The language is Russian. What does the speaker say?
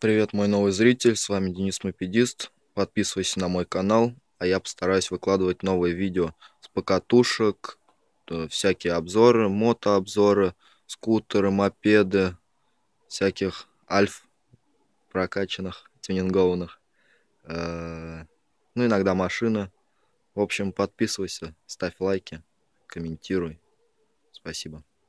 Привет, мой новый зритель, с вами Денис Мопедист. Подписывайся на мой канал, а я постараюсь выкладывать новые видео с покатушек, э, всякие обзоры, мотообзоры, скутеры, мопеды, всяких альф прокачанных, тюнингованных. Э, ну, иногда машина. В общем, подписывайся, ставь лайки, комментируй. Спасибо.